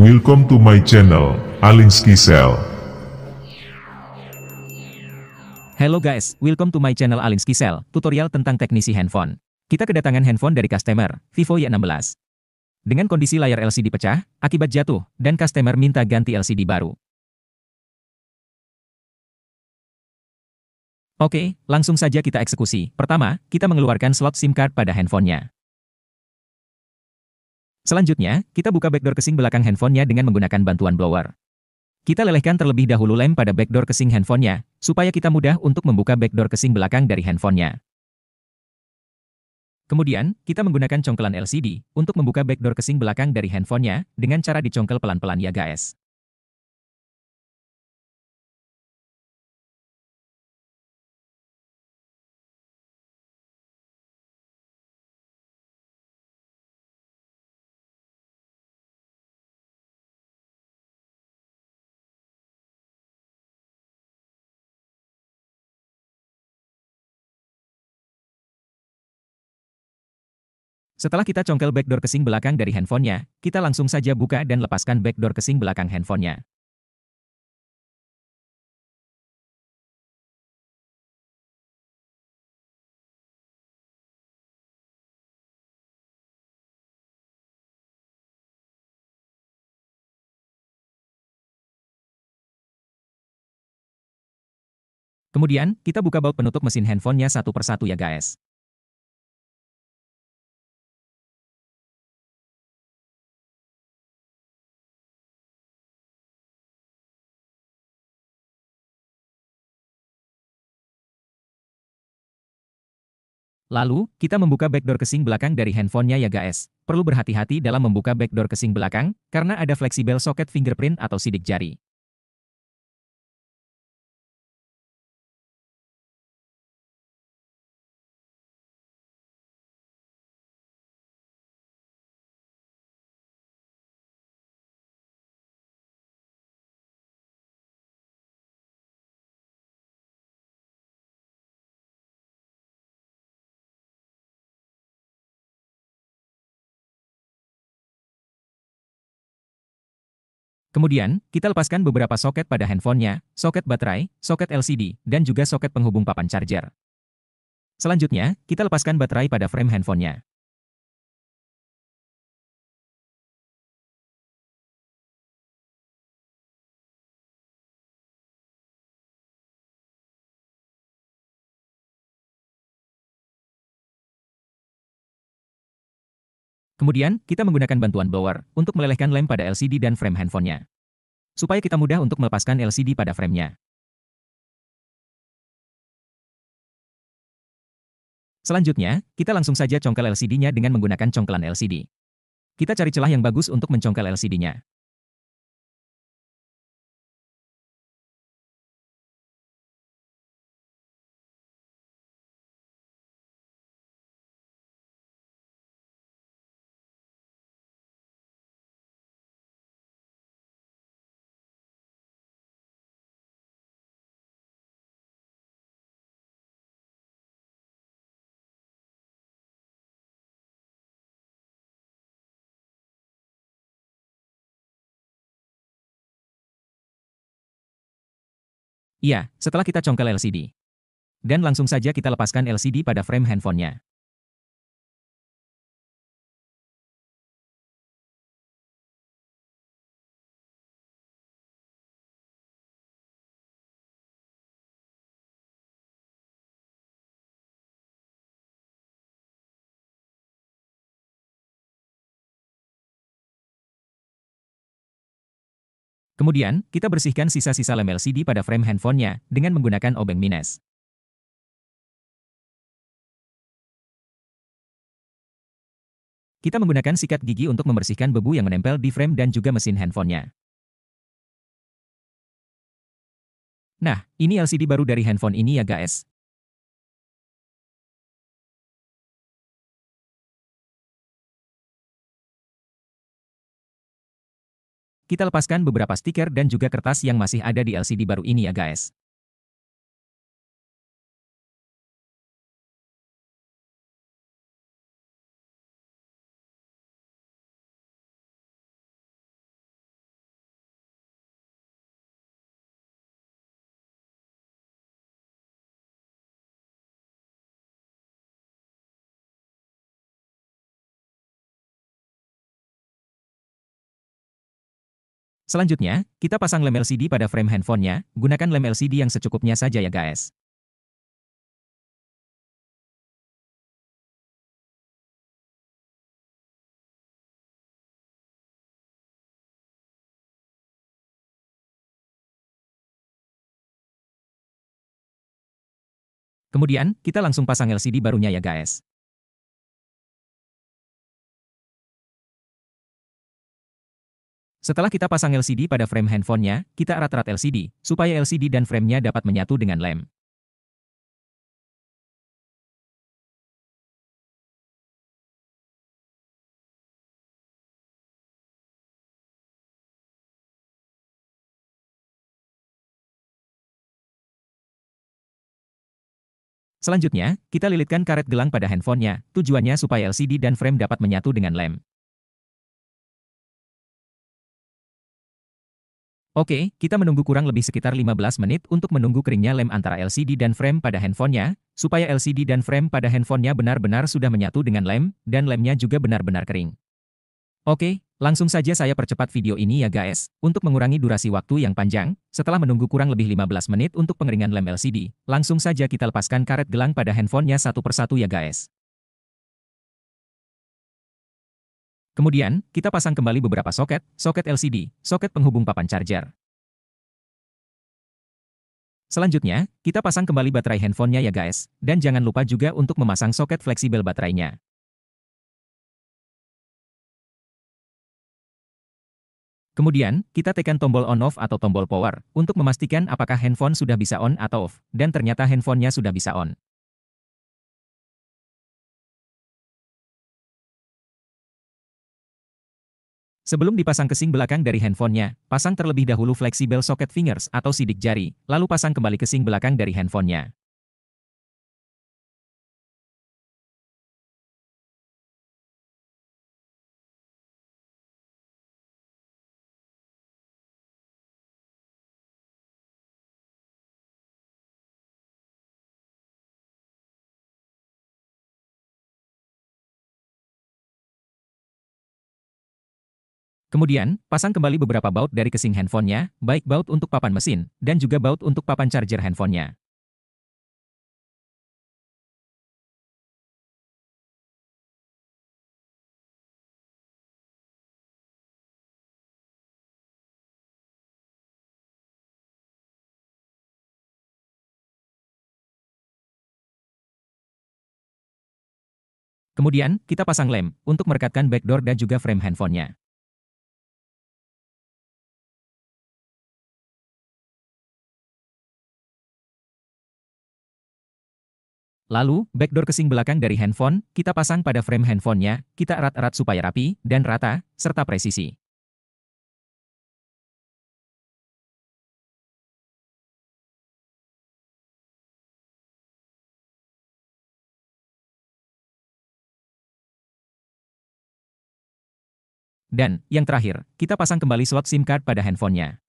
Welcome to my channel, Alinsky Cell. Hello guys, welcome to my channel Alinsky Cell, tutorial tentang teknisi handphone. Kita kedatangan handphone dari customer, Vivo Y16. Dengan kondisi layar LCD pecah, akibat jatuh, dan customer minta ganti LCD baru. Oke, langsung saja kita eksekusi. Pertama, kita mengeluarkan slot SIM card pada handphonenya. Selanjutnya, kita buka backdoor casing belakang handphonenya dengan menggunakan bantuan blower. Kita lelehkan terlebih dahulu lem pada backdoor casing handphonenya, supaya kita mudah untuk membuka backdoor casing belakang dari handphonenya. Kemudian, kita menggunakan congkelan LCD untuk membuka backdoor casing belakang dari handphonenya dengan cara dicongkel pelan-pelan ya guys. Setelah kita congkel backdoor casing belakang dari handphonenya, kita langsung saja buka dan lepaskan backdoor casing belakang handphonenya. Kemudian, kita buka baut penutup mesin handphonenya satu persatu ya guys. Lalu, kita membuka backdoor casing belakang dari handphonenya ya guys. Perlu berhati-hati dalam membuka backdoor casing belakang, karena ada fleksibel soket fingerprint atau sidik jari. Kemudian, kita lepaskan beberapa soket pada handphonenya, soket baterai, soket LCD, dan juga soket penghubung papan charger. Selanjutnya, kita lepaskan baterai pada frame handphonenya. Kemudian, kita menggunakan bantuan blower untuk melelehkan lem pada LCD dan frame handphonenya. Supaya kita mudah untuk melepaskan LCD pada framenya. Selanjutnya, kita langsung saja congkel LCD-nya dengan menggunakan congkelan LCD. Kita cari celah yang bagus untuk mencongkel LCD-nya. Ya, setelah kita congkel LCD. Dan langsung saja kita lepaskan LCD pada frame handphonenya. Kemudian, kita bersihkan sisa-sisa lem LCD pada frame handphonenya dengan menggunakan obeng minus. Kita menggunakan sikat gigi untuk membersihkan bebu yang menempel di frame dan juga mesin handphonenya. Nah, ini LCD baru dari handphone ini ya guys. Kita lepaskan beberapa stiker dan juga kertas yang masih ada di LCD baru ini ya guys. Selanjutnya, kita pasang lem LCD pada frame handphonenya, gunakan lem LCD yang secukupnya saja ya guys. Kemudian, kita langsung pasang LCD barunya ya guys. Setelah kita pasang LCD pada frame handphonenya, kita erat-erat LCD, supaya LCD dan framenya dapat menyatu dengan lem. Selanjutnya, kita lilitkan karet gelang pada handphonenya, tujuannya supaya LCD dan frame dapat menyatu dengan lem. Oke, kita menunggu kurang lebih sekitar 15 menit untuk menunggu keringnya lem antara LCD dan frame pada handphonenya, supaya LCD dan frame pada handphonenya benar-benar sudah menyatu dengan lem, dan lemnya juga benar-benar kering. Oke, langsung saja saya percepat video ini ya guys, untuk mengurangi durasi waktu yang panjang, setelah menunggu kurang lebih 15 menit untuk pengeringan lem LCD, langsung saja kita lepaskan karet gelang pada handphonenya satu persatu ya guys. Kemudian, kita pasang kembali beberapa soket, soket LCD, soket penghubung papan charger. Selanjutnya, kita pasang kembali baterai handphonenya ya guys, dan jangan lupa juga untuk memasang soket fleksibel baterainya. Kemudian, kita tekan tombol on-off atau tombol power, untuk memastikan apakah handphone sudah bisa on atau off, dan ternyata handphonenya sudah bisa on. Sebelum dipasang kesing belakang dari handphonenya, pasang terlebih dahulu fleksibel socket fingers atau sidik jari, lalu pasang kembali kesing belakang dari handphonenya. Kemudian, pasang kembali beberapa baut dari casing handphonenya, baik baut untuk papan mesin, dan juga baut untuk papan charger handphonenya. Kemudian, kita pasang lem, untuk merekatkan backdoor dan juga frame handphonenya. Lalu, backdoor casing belakang dari handphone, kita pasang pada frame handphonenya, kita erat-erat supaya rapi dan rata, serta presisi. Dan, yang terakhir, kita pasang kembali slot SIM card pada handphonenya.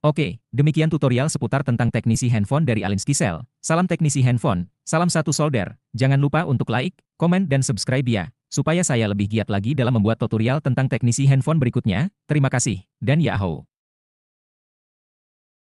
Oke, demikian tutorial seputar tentang teknisi handphone dari Alinsky Cell. Salam teknisi handphone, salam satu solder. Jangan lupa untuk like, komen, dan subscribe ya, supaya saya lebih giat lagi dalam membuat tutorial tentang teknisi handphone berikutnya. Terima kasih, dan yahoo!